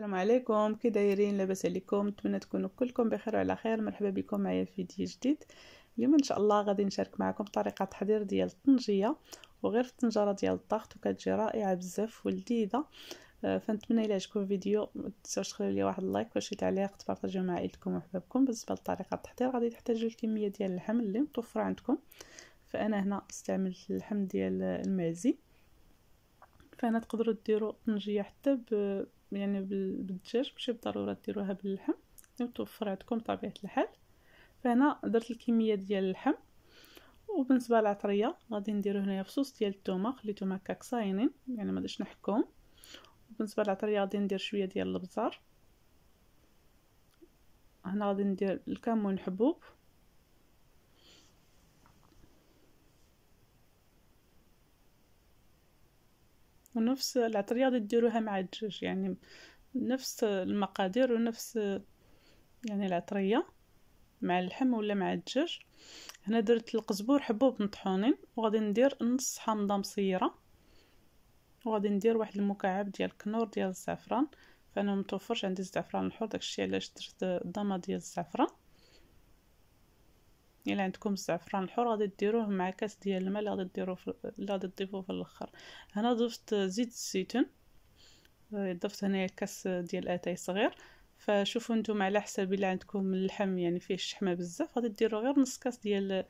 السلام عليكم كي دايرين لاباس عليكم نتمنى تكونوا كلكم بخير وعلى خير مرحبا بكم معايا في فيديو جديد اليوم ان شاء الله غادي نشارك معكم طريقه تحضير ديال الطنجيه وغير في الطنجره ديال الضغط وكتجي رائعه بزاف ولذيذه آه، فنتمنى الى عجبكم الفيديو ما تنساوش تخليو لي واحد اللايك وشي تعليق تبارطاجيو مع عائلتكم وحبابكم بالنسبه لطريقه التحضير غادي تحتاجوا الكميه ديال اللحم اللي متوفره عندكم فانا هنا استعملت اللحم ديال المعزي فهنا تقدروا ديروا طنجيه حتى ب يعني بالدجاج ماشي بالضروره ديروها باللحم متوفر يعني عندكم بطبيعه الحال فهنا درت الكميه ديال اللحم وبالنسبه للعطريه غادي نديرو هنايا بصوص ديال الثومه خليتهم هكاك صاينين يعني ما درتش نحكهم وبالنسبه للعطريه غادي ندير شويه ديال البزار هنا غادي ندير الكمون حبوب ونفس العطريات ديروها مع الدجاج يعني نفس المقادير ونفس يعني العطريه مع اللحم ولا مع الدجاج هنا درت القزبور حبوب مطحونين وغادي ندير نص حامضه مصيره وغادي ندير واحد المكعب ديال الكنور ديال الزعفران فانا متوفرش عندي الزعفران الحر داكشي علاش درت الضمه ديال الزعفران الا عندكم الزعفران الحر غادي ديروه مع كاس ديال الماء اللي غادي ديروه في... اللي غادي تضيفوه في الاخر هنا ضفت زيت الزيتون آه، ضفت هنايا كاس ديال اتاي صغير فشوفوا نتوما على حساب الا عندكم اللحم يعني فيه الشحمه بزاف غادي ديروا غير نص كاس ديال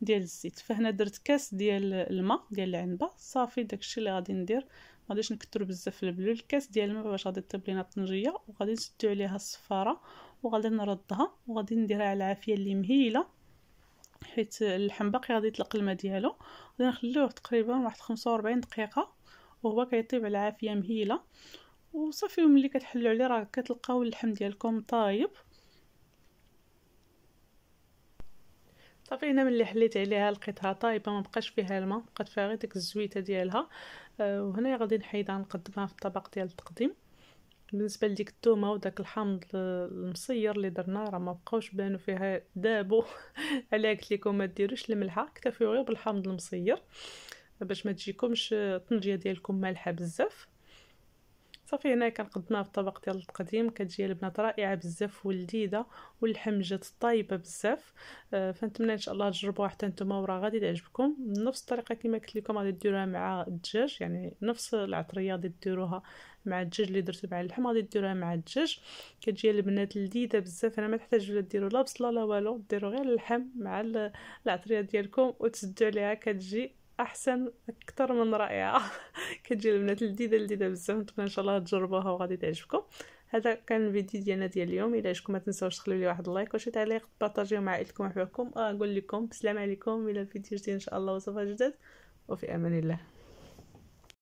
ديال الزيت فهنا درت كاس ديال الماء ديال العنبه صافي داكشي اللي غادي ندير ما غاديش نكثر بزاف البلول كاس ديال الماء باش غادي تطيب لينا الطنجيه وغادي نسدو عليها الصفاره وغادي نردها وغادي نديرها على العافيه اللي مهيله حيت اللحم باقي غادي يطلق الماء ديالو غادي نخليوه تقريبا واحد 45 دقيقه وهو كيطيب على عافيه مهيله وصافي ملي كتحلوا عليه راه كتلقاو اللحم ديالكم طايب صافي هنا ملي حليت عليها لقيتها طايبه ما بقاش فيها الماء بقات فيها غير ديك الزويته ديالها آه، وهنا غادي نحيدها نقدمها في الطبق ديال التقديم بالنسبه لديك التومه وداك الحمض المصير اللي درنا راه ما بقاوش بانوا فيها دابو علاه قلت لكم ما ديروش الملحه اكتفيو غير بالحمض المصير باش ما تجيكمش الطنجيه ديالكم مالحه بزاف صافي هنا كنقدمها في الطبق ديال التقديم كتجي البنات رائعه بزاف ولذيذه واللحم جات طايبه بزاف آه، فنتمنى ان شاء الله تجربوها حتى نتوما وراه غادي تعجبكم نفس الطريقه كما قلت لكم غادي ديروها مع الدجاج يعني نفس العطريه غادي ديروها مع الدجاج اللي درتو مع اللحم غادي ديروها مع الدجاج كتجي البنات لذيذه بزاف انا ما تحتاج لا ديروا لا بصله لا والو ديروا غير اللحم مع العطريه ديالكم وتسدوا عليها كتجي احسن اكثر من رائعه كتجي البنات لذيذه لذيذه بزاف نتمنى ان شاء الله تجربوها وغادي تعجبكم هذا كان الفيديو ديالنا ديال اليوم الا عجبكم ما تنساوش تخليو لي واحد اللايك وشي تعليق بارطاجيو مع عائلتكم وحبابكم اقول آه، لكم بسلام عليكم الى فيديو جديد ان شاء الله وصفه جدد وفي امان الله